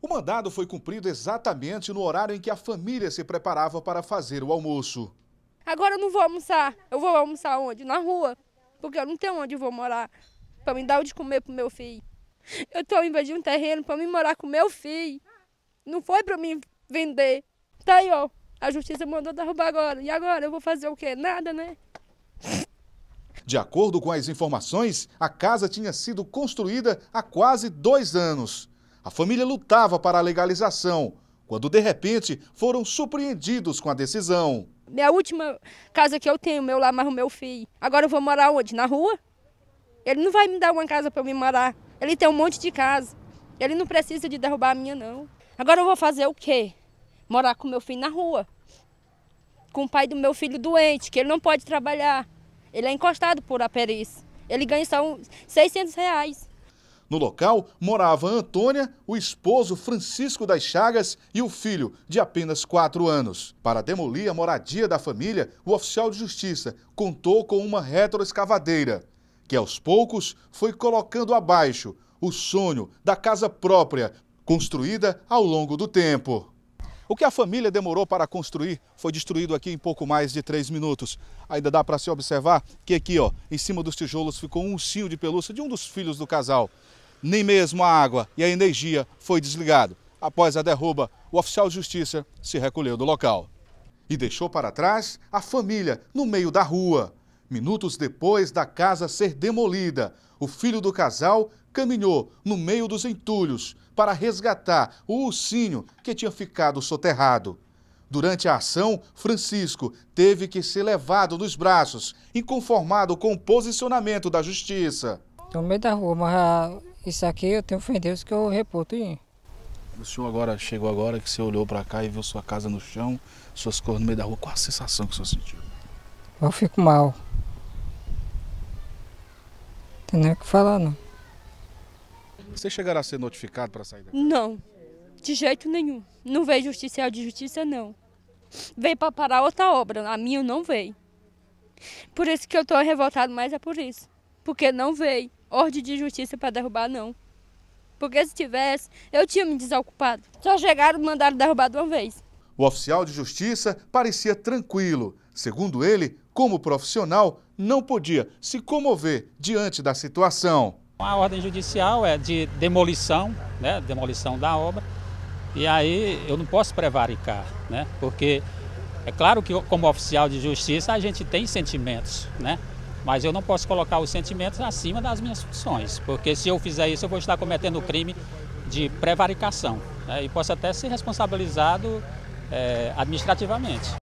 O mandado foi cumprido exatamente no horário em que a família se preparava para fazer o almoço. Agora eu não vou almoçar. Eu vou almoçar onde? Na rua. Porque eu não tenho onde vou morar. Para me dar o de comer pro meu filho. Eu estou invadindo um terreno para me morar com meu filho. Não foi para me vender. Tá aí, ó. A justiça mandou derrubar agora. E agora? Eu vou fazer o quê? Nada, né? De acordo com as informações, a casa tinha sido construída há quase dois anos. A família lutava para a legalização, quando de repente foram surpreendidos com a decisão. Minha é última casa que eu tenho, meu lá, mas o meu filho. Agora eu vou morar onde? Na rua? Ele não vai me dar uma casa para eu me morar. Ele tem um monte de casa. Ele não precisa de derrubar a minha, não. Agora eu vou fazer o quê? Morar com meu filho na rua. Com o pai do meu filho doente, que ele não pode trabalhar. Ele é encostado por a perícia. Ele ganha só 600 reais. No local morava Antônia, o esposo Francisco das Chagas e o filho, de apenas 4 anos. Para demolir a moradia da família, o oficial de justiça contou com uma retroescavadeira, que aos poucos foi colocando abaixo o sonho da casa própria, construída ao longo do tempo. O que a família demorou para construir foi destruído aqui em pouco mais de três minutos. Ainda dá para se observar que aqui, ó, em cima dos tijolos, ficou um ursinho de pelúcia de um dos filhos do casal. Nem mesmo a água e a energia foi desligado. Após a derruba, o oficial de justiça se recolheu do local. E deixou para trás a família no meio da rua. Minutos depois da casa ser demolida, o filho do casal caminhou no meio dos entulhos para resgatar o ursinho que tinha ficado soterrado. Durante a ação, Francisco teve que ser levado nos braços, inconformado com o posicionamento da justiça. Estou no meio da rua, mas ah, isso aqui eu tenho fé em Deus que eu reputo. Hein? O senhor agora chegou agora que você olhou para cá e viu sua casa no chão, suas cores no meio da rua. Qual a sensação que o senhor sentiu? Eu fico mal. Tem nem o que falar, não. Você chegará a ser notificado para sair daqui? Não, de jeito nenhum. Não veio justicial é de justiça, não. Veio para parar outra obra, a minha não veio. Por isso que eu estou revoltado, mas é por isso. Porque não veio ordem de justiça para derrubar, não. Porque se tivesse, eu tinha me desocupado. Só chegaram e mandaram derrubar de uma vez. O oficial de justiça parecia tranquilo. Segundo ele, como profissional, não podia se comover diante da situação. A ordem judicial é de demolição, né, demolição da obra, e aí eu não posso prevaricar, né, porque é claro que como oficial de justiça a gente tem sentimentos, né, mas eu não posso colocar os sentimentos acima das minhas funções, porque se eu fizer isso eu vou estar cometendo o crime de prevaricação né, e posso até ser responsabilizado é, administrativamente.